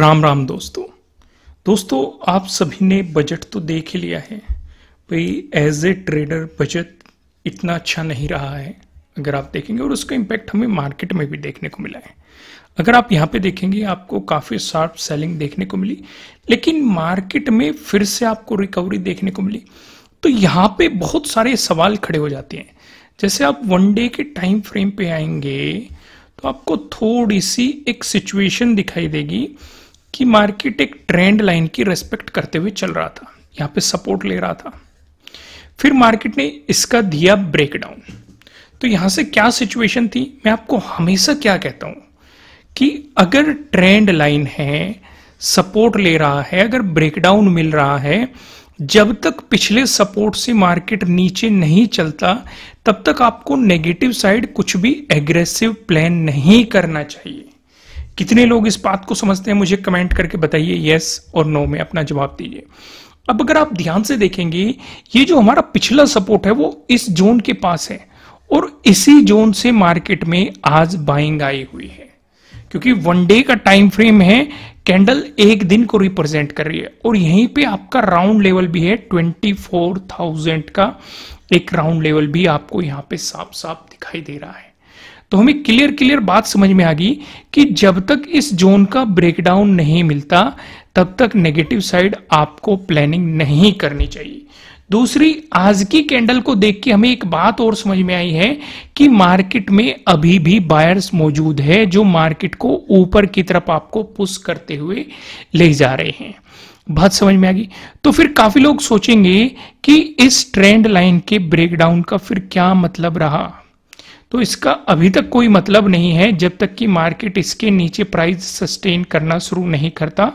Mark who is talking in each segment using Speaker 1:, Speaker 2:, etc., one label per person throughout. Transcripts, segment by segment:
Speaker 1: राम राम दोस्तों दोस्तों आप सभी ने बजट तो देख ही लिया है भाई एज ए ट्रेडर बजट इतना अच्छा नहीं रहा है अगर आप देखेंगे और उसका इम्पैक्ट हमें मार्केट में भी देखने को मिला है अगर आप यहाँ पे देखेंगे आपको काफ़ी शार्प सेलिंग देखने को मिली लेकिन मार्केट में फिर से आपको रिकवरी देखने को मिली तो यहाँ पे बहुत सारे सवाल खड़े हो जाते हैं जैसे आप वन डे के टाइम फ्रेम पे आएंगे तो आपको थोड़ी सी एक सिचुएशन दिखाई देगी कि मार्केट एक ट्रेंड लाइन की रेस्पेक्ट करते हुए चल रहा था यहाँ पे सपोर्ट ले रहा था फिर मार्केट ने इसका दिया ब्रेकडाउन तो यहां से क्या सिचुएशन थी मैं आपको हमेशा क्या कहता हूँ कि अगर ट्रेंड लाइन है सपोर्ट ले रहा है अगर ब्रेकडाउन मिल रहा है जब तक पिछले सपोर्ट से मार्केट नीचे नहीं चलता तब तक आपको नेगेटिव साइड कुछ भी एग्रेसिव प्लान नहीं करना चाहिए कितने लोग इस बात को समझते हैं मुझे कमेंट करके बताइए यस और नो में अपना जवाब दीजिए अब अगर आप ध्यान से देखेंगे ये जो हमारा पिछला सपोर्ट है वो इस जोन के पास है और इसी जोन से मार्केट में आज बाइंग आई हुई है क्योंकि वन डे का टाइम फ्रेम है कैंडल एक दिन को रिप्रेजेंट कर रही है और यहीं पे आपका राउंड लेवल भी है 24,000 का एक राउंड लेवल भी आपको यहां पे साफ साफ दिखाई दे रहा है तो हमें क्लियर क्लियर बात समझ में आ गई कि जब तक इस जोन का ब्रेकडाउन नहीं मिलता तब तक नेगेटिव साइड आपको प्लानिंग नहीं करनी चाहिए दूसरी आज की कैंडल को देख के हमें एक बात और समझ में आई है कि मार्केट में अभी भी बायर्स मौजूद है जो मार्केट को ऊपर की तरफ आपको पुश करते हुए ले जा रहे हैं बात समझ में आ गई तो फिर काफी लोग सोचेंगे कि इस ट्रेंड लाइन के ब्रेकडाउन का फिर क्या मतलब रहा तो इसका अभी तक कोई मतलब नहीं है जब तक कि मार्केट इसके नीचे प्राइस सस्टेन करना शुरू नहीं करता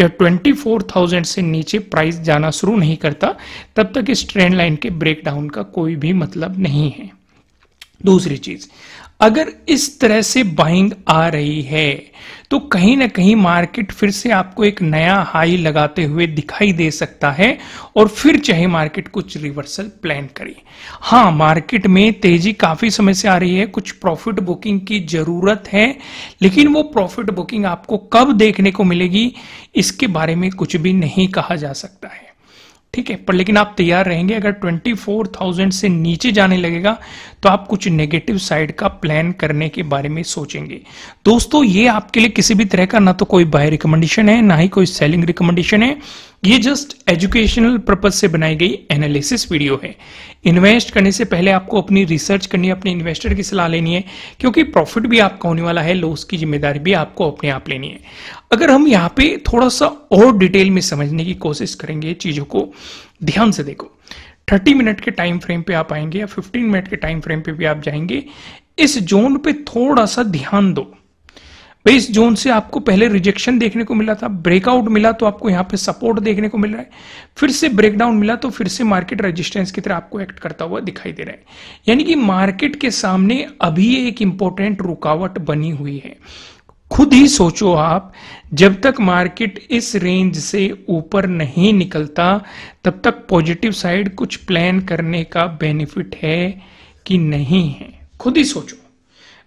Speaker 1: या 24,000 से नीचे प्राइस जाना शुरू नहीं करता तब तक इस ट्रेंड लाइन के ब्रेकडाउन का कोई भी मतलब नहीं है दूसरी चीज अगर इस तरह से बाइंग आ रही है तो कहीं ना कहीं मार्केट फिर से आपको एक नया हाई लगाते हुए दिखाई दे सकता है और फिर चाहे मार्केट कुछ रिवर्सल प्लान करे हाँ मार्केट में तेजी काफी समय से आ रही है कुछ प्रॉफिट बुकिंग की जरूरत है लेकिन वो प्रॉफिट बुकिंग आपको कब देखने को मिलेगी इसके बारे में कुछ भी नहीं कहा जा सकता है ठीक है पर लेकिन आप तैयार रहेंगे अगर 24,000 से नीचे जाने लगेगा तो आप कुछ नेगेटिव साइड का प्लान करने के बारे में सोचेंगे दोस्तों ये आपके लिए किसी भी तरह का ना तो कोई बाय रिकमेंडेशन है ना ही कोई सेलिंग रिकमेंडेशन है ये जस्ट एजुकेशनल पर्पज से बनाई गई एनालिसिस वीडियो है इन्वेस्ट करने से पहले आपको अपनी रिसर्च करनी है अपने इन्वेस्टर की सलाह लेनी है क्योंकि प्रॉफिट भी आपका होने वाला है लॉस की जिम्मेदारी भी आपको अपने आप लेनी है अगर हम यहाँ पे थोड़ा सा और डिटेल में समझने की कोशिश करेंगे चीज़ों को ध्यान से देखो 30 मिनट के टाइम फ्रेम पे आप आएंगे या 15 मिनट के टाइम फ्रेम पे भी आप जाएंगे इस जोन पे थोड़ा सा ध्यान दो बेस जोन से आपको पहले रिजेक्शन देखने को मिला था ब्रेकआउट मिला तो आपको यहाँ पे सपोर्ट देखने को मिल रहा है फिर से ब्रेकडाउन मिला तो फिर से मार्केट रेजिस्टेंस की तरह आपको एक्ट करता हुआ दिखाई दे रहा है यानी कि मार्केट के सामने अभी एक इंपॉर्टेंट रुकावट बनी हुई है खुद ही सोचो आप जब तक मार्केट इस रेंज से ऊपर नहीं निकलता तब तक पॉजिटिव साइड कुछ प्लान करने का बेनिफिट है कि नहीं है खुद ही सोचो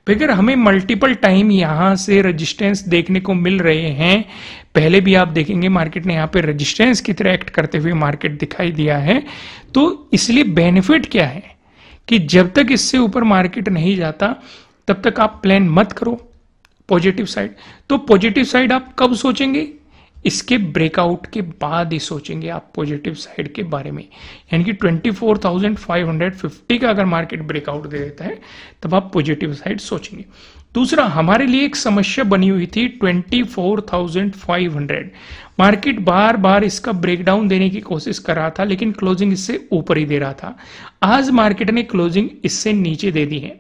Speaker 1: बगैर हमें मल्टीपल टाइम यहाँ से रेजिस्टेंस देखने को मिल रहे हैं पहले भी आप देखेंगे मार्केट ने यहाँ पे रेजिस्टेंस की तरह एक्ट करते हुए मार्केट दिखाई दिया है तो इसलिए बेनिफिट क्या है कि जब तक इससे ऊपर मार्केट नहीं जाता तब तक आप प्लान मत करो पॉजिटिव साइड तो पॉजिटिव साइड आप कब सोचेंगे इसके ब्रेकआउट के बाद ही सोचेंगे आप पॉजिटिव साइड के बारे में यानी कि 24,550 का अगर मार्केट ब्रेकआउट दे देता है तब आप पॉजिटिव साइड सोचेंगे दूसरा हमारे लिए एक समस्या बनी हुई थी 24,500 मार्केट बार बार इसका ब्रेकडाउन देने की कोशिश कर रहा था लेकिन क्लोजिंग इससे ऊपर ही दे रहा था आज मार्केट ने क्लोजिंग इससे नीचे दे दी है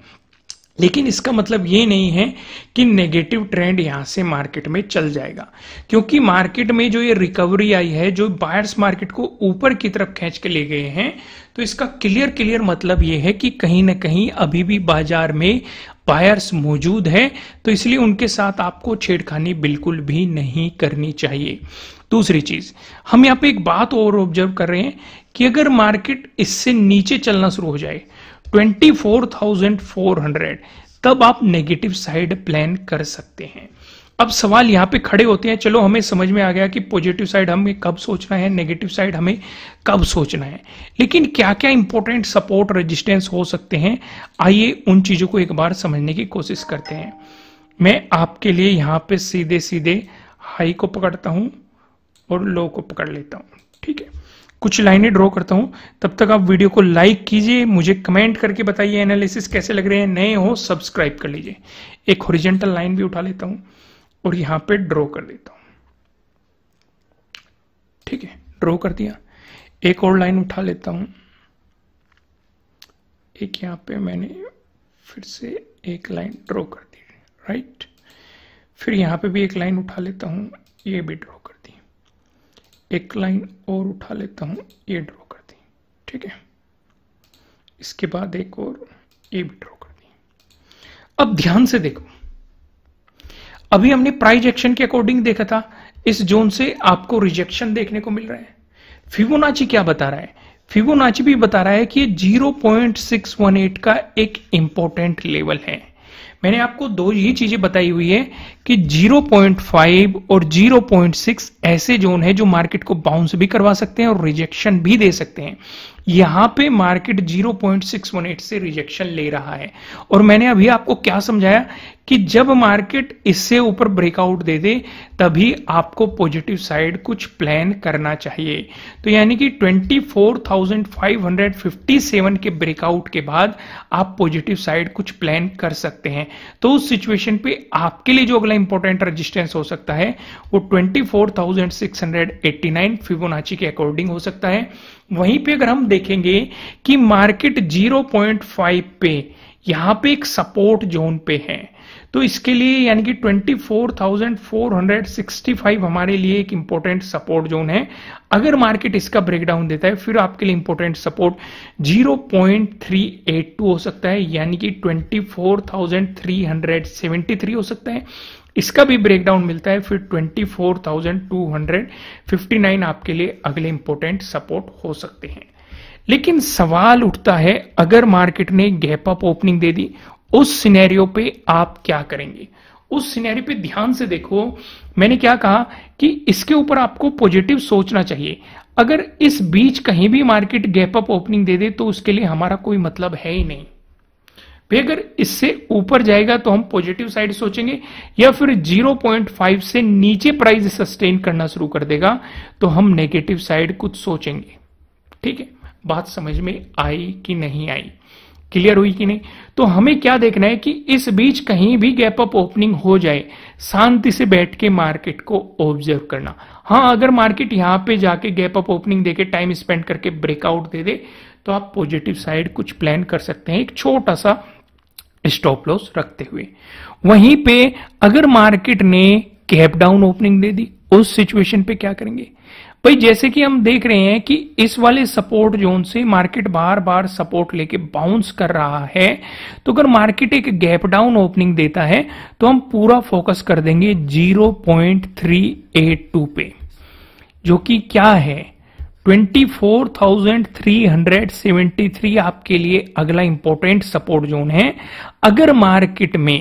Speaker 1: लेकिन इसका मतलब ये नहीं है कि नेगेटिव ट्रेंड यहाँ से मार्केट में चल जाएगा क्योंकि मार्केट में जो ये रिकवरी आई है जो बायर्स मार्केट को ऊपर की तरफ खींच के ले गए हैं तो इसका क्लियर क्लियर मतलब ये है कि कहीं ना कहीं अभी भी बाजार में बायर्स मौजूद है तो इसलिए उनके साथ आपको छेड़खानी बिल्कुल भी नहीं करनी चाहिए दूसरी चीज हम यहाँ पे एक बात और ऑब्जर्व कर रहे हैं कि अगर मार्केट इससे नीचे चलना शुरू हो जाए 24,400 तब आप नेगेटिव साइड प्लान कर सकते हैं अब सवाल यहाँ पे खड़े होते हैं चलो हमें समझ में आ गया कि पॉजिटिव साइड हमें कब सोचना है नेगेटिव साइड हमें कब सोचना है लेकिन क्या क्या इंपॉर्टेंट सपोर्ट रेजिस्टेंस हो सकते हैं आइए उन चीज़ों को एक बार समझने की कोशिश करते हैं मैं आपके लिए यहाँ पे सीधे सीधे हाई को पकड़ता हूँ और लो को पकड़ लेता हूँ ठीक है कुछ लाइनें ड्रॉ करता हूं तब तक आप वीडियो को लाइक कीजिए मुझे कमेंट करके बताइए एनालिसिस कैसे लग रहे हैं नए हो सब्सक्राइब कर लीजिए एक ओरिजेंटल लाइन भी उठा लेता हूं और यहां पे ड्रॉ कर देता हूं ठीक है ड्रॉ कर दिया एक और लाइन उठा लेता हूं एक यहां पे मैंने फिर से एक लाइन ड्रॉ कर दी राइट फिर यहां पे भी एक लाइन उठा लेता हूं ये भी ड्रॉ कर दी एक लाइन और उठा लेता हूँ ये ड्रॉ कर दी ठीक है इसके बाद एक और ये भी ड्रॉ कर दी अब ध्यान से देखो अभी हमने प्राइज एक्शन के अकॉर्डिंग देखा था इस जोन से आपको रिजेक्शन देखने को मिल रहा है फिबोनाची क्या बता रहा है फिबोनाची भी बता रहा है कि 0.618 का एक इंपॉर्टेंट लेवल है मैंने आपको दो ये चीजें बताई हुई है कि 0.5 और 0.6 ऐसे जोन है जो मार्केट को बाउंस भी करवा सकते हैं और रिजेक्शन भी दे सकते हैं यहां पे मार्केट 0.618 से रिजेक्शन ले रहा है और मैंने अभी आपको क्या समझाया कि जब मार्केट इससे ऊपर ब्रेकआउट दे दे तभी आपको पॉजिटिव साइड कुछ प्लान करना चाहिए तो यानी कि 24,557 के ब्रेकआउट के बाद आप पॉजिटिव साइड कुछ प्लान कर सकते हैं तो उस सिचुएशन पे आपके लिए जो अगला इंपॉर्टेंट रेजिस्टेंस हो सकता है वो 24,689 फिबोनाची के अकॉर्डिंग हो सकता है वहीं पे अगर हम देखेंगे कि मार्केट 0.5 पे यहां पे एक सपोर्ट जोन पे है तो इसके लिए यानी कि 24,465 हमारे लिए एक इंपॉर्टेंट सपोर्ट जोन है अगर मार्केट इसका ब्रेकडाउन देता है फिर आपके लिए इंपॉर्टेंट सपोर्ट 0.382 हो सकता है यानी कि 24,373 हो सकता है इसका भी ब्रेकडाउन मिलता है फिर 24,259 आपके लिए अगले इंपॉर्टेंट सपोर्ट हो सकते हैं लेकिन सवाल उठता है अगर मार्केट ने गैप अप ओपनिंग दे दी उस सिनेरियो पे आप क्या करेंगे उस सिनेरियो पे ध्यान से देखो मैंने क्या कहा कि इसके ऊपर आपको पॉजिटिव सोचना चाहिए अगर इस बीच कहीं भी मार्केट गैप अप ओपनिंग दे दे तो उसके लिए हमारा कोई मतलब है ही नहीं भाई अगर इससे ऊपर जाएगा तो हम पॉजिटिव साइड सोचेंगे या फिर 0.5 से नीचे प्राइस सस्टेन करना शुरू कर देगा तो हम नेगेटिव साइड कुछ सोचेंगे ठीक है बात समझ में आई कि नहीं आई क्लियर हुई कि नहीं तो हमें क्या देखना है कि इस बीच कहीं भी गैप अप ओपनिंग हो जाए शांति से बैठ के मार्केट को ऑब्जर्व करना हाँ अगर मार्केट यहां पे जाके गैप अप ओपनिंग देके टाइम स्पेंड करके ब्रेकआउट दे दे तो आप पॉजिटिव साइड कुछ प्लान कर सकते हैं एक छोटा सा स्टॉप लॉस रखते हुए वहीं पे अगर मार्केट ने कैप डाउन ओपनिंग दे दी उस सिचुएशन पे क्या करेंगे भाई जैसे कि हम देख रहे हैं कि इस वाले सपोर्ट जोन से मार्केट बार बार सपोर्ट लेके बाउंस कर रहा है तो अगर मार्केट एक गैप डाउन ओपनिंग देता है तो हम पूरा फोकस कर देंगे 0.382 पे जो कि क्या है 24,373 आपके लिए अगला इंपॉर्टेंट सपोर्ट जोन है अगर मार्केट में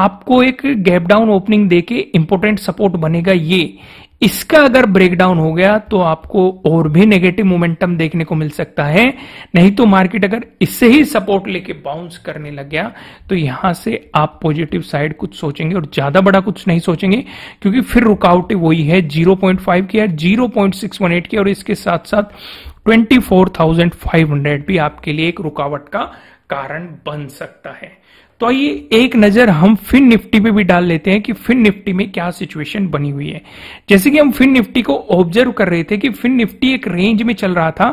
Speaker 1: आपको एक गैप डाउन ओपनिंग देके इंपोर्टेंट सपोर्ट बनेगा ये इसका अगर ब्रेकडाउन हो गया तो आपको और भी नेगेटिव मोमेंटम देखने को मिल सकता है नहीं तो मार्केट अगर इससे ही सपोर्ट लेके बाउंस करने लग गया तो यहां से आप पॉजिटिव साइड कुछ सोचेंगे और ज्यादा बड़ा कुछ नहीं सोचेंगे क्योंकि फिर रुकावट वही है 0.5 की है 0.618 की और इसके साथ साथ 24,500 भी आपके लिए एक रुकावट का कारण बन सकता है तो आइए एक नजर हम फिन निफ्टी पे भी डाल लेते हैं कि फिन निफ्टी में क्या सिचुएशन बनी हुई है जैसे कि हम फिन निफ्टी को ऑब्जर्व कर रहे थे कि फिन निफ्टी एक रेंज में चल रहा था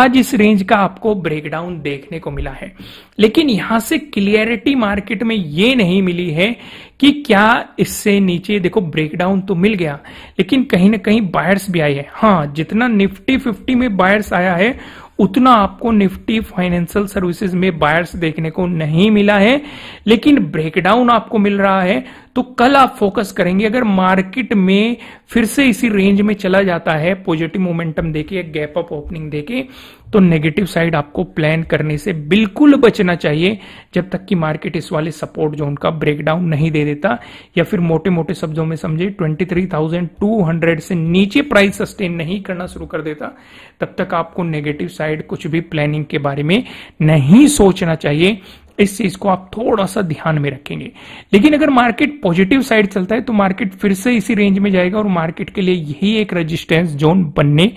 Speaker 1: आज इस रेंज का आपको ब्रेकडाउन देखने को मिला है लेकिन यहां से क्लियरिटी मार्केट में ये नहीं मिली है कि क्या इससे नीचे देखो ब्रेकडाउन तो मिल गया लेकिन कहीं ना कहीं बायर्स भी आए हैं हाँ जितना निफ्टी फिफ्टी में बायर्स आया है उतना आपको निफ्टी फाइनेंशियल सर्विसेज में बायर्स देखने को नहीं मिला है लेकिन ब्रेकडाउन आपको मिल रहा है तो कल आप फोकस करेंगे अगर मार्केट में फिर से इसी रेंज में चला जाता है पॉजिटिव मोमेंटम देखे गैप अप ओपनिंग देखे तो नेगेटिव साइड आपको प्लान करने से बिल्कुल बचना चाहिए जब तक कि मार्केट इस वाले सपोर्ट जोन का ब्रेकडाउन नहीं दे देता या फिर मोटे मोटे शब्दों में समझे 23,200 से नीचे प्राइस सस्टेन नहीं करना शुरू कर देता तब तक आपको नेगेटिव साइड कुछ भी प्लानिंग के बारे में नहीं सोचना चाहिए इस चीज को आप थोड़ा सा ध्यान में रखेंगे लेकिन अगर मार्केट पॉजिटिव साइड चलता है तो मार्केट फिर से इसी रेंज में जाएगा और मार्केट के लिए यही एक रेजिस्टेंस जोन बनने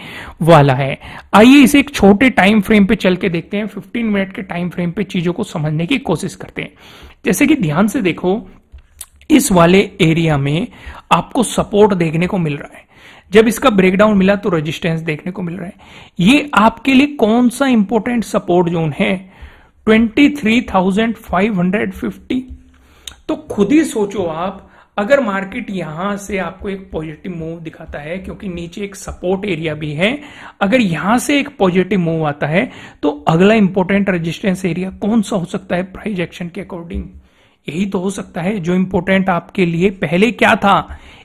Speaker 1: वाला है आइए इसे एक छोटे टाइम फ्रेम पे चल के देखते हैं फिफ्टीन मिनट के टाइम फ्रेम पे चीजों को समझने की कोशिश करते हैं जैसे कि ध्यान से देखो इस वाले एरिया में आपको सपोर्ट देखने को मिल रहा है जब इसका ब्रेकडाउन मिला तो रेजिस्टेंस देखने को मिल रहा है ये आपके लिए कौन सा इंपोर्टेंट सपोर्ट जोन है twenty three thousand five hundred fifty तो खुद ही सोचो आप अगर मार्केट यहां से आपको एक पॉजिटिव मूव दिखाता है क्योंकि नीचे एक सपोर्ट एरिया भी है अगर यहां से एक पॉजिटिव मूव आता है तो अगला इंपॉर्टेंट रेजिस्टेंस एरिया कौन सा हो सकता है प्राइज एक्शन के अकॉर्डिंग यही तो हो सकता है जो इंपॉर्टेंट आपके लिए पहले क्या था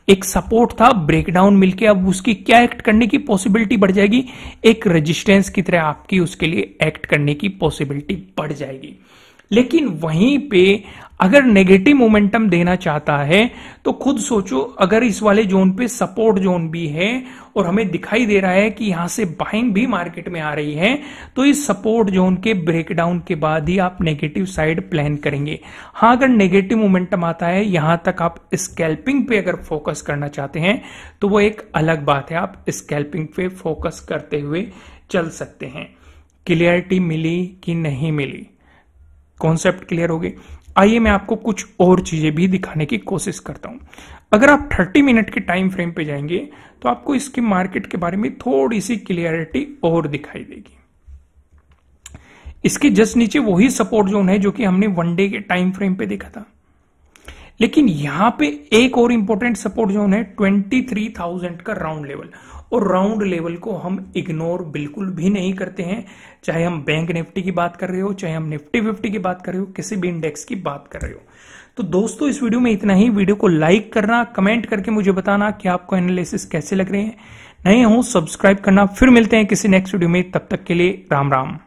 Speaker 1: एक सपोर्ट था ब्रेकडाउन मिलके अब उसकी क्या एक्ट करने की पॉसिबिलिटी बढ़ जाएगी एक रेजिस्टेंस की तरह आपकी उसके लिए एक्ट करने की पॉसिबिलिटी बढ़ जाएगी लेकिन वहीं पे अगर नेगेटिव मोमेंटम देना चाहता है तो खुद सोचो अगर इस वाले जोन पे सपोर्ट जोन भी है और हमें दिखाई दे रहा है कि यहां से बाइंग भी मार्केट में आ रही है तो इस सपोर्ट जोन के ब्रेकडाउन के बाद ही आप नेगेटिव साइड प्लान करेंगे हां अगर नेगेटिव मोमेंटम आता है यहां तक आप स्कैल्पिंग पे अगर फोकस करना चाहते हैं तो वो एक अलग बात है आप स्कैल्पिंग पे फोकस करते हुए चल सकते हैं क्लियरिटी मिली कि नहीं मिली कॉन्सेप्ट क्लियर हो गए आइए मैं आपको कुछ और चीजें भी दिखाने की कोशिश करता हूं अगर आप 30 मिनट के टाइम फ्रेम पे जाएंगे तो आपको इसके मार्केट के बारे में थोड़ी सी क्लियरिटी और दिखाई देगी इसके जस्ट नीचे वही सपोर्ट जोन है जो कि हमने वन डे के टाइम फ्रेम पे देखा था लेकिन यहां पे एक और इंपॉर्टेंट सपोर्ट जोन है 23,000 का राउंड लेवल और राउंड लेवल को हम इग्नोर बिल्कुल भी नहीं करते हैं चाहे हम बैंक निफ्टी की बात कर रहे हो चाहे हम निफ्टी फिफ्टी की बात कर रहे हो किसी भी इंडेक्स की बात कर रहे हो तो दोस्तों इस वीडियो में इतना ही वीडियो को लाइक करना कमेंट करके मुझे बताना कि आपको एनालिसिस कैसे लग रहे हैं नए हो सब्सक्राइब करना फिर मिलते हैं किसी नेक्स्ट वीडियो में तब तक के लिए राम राम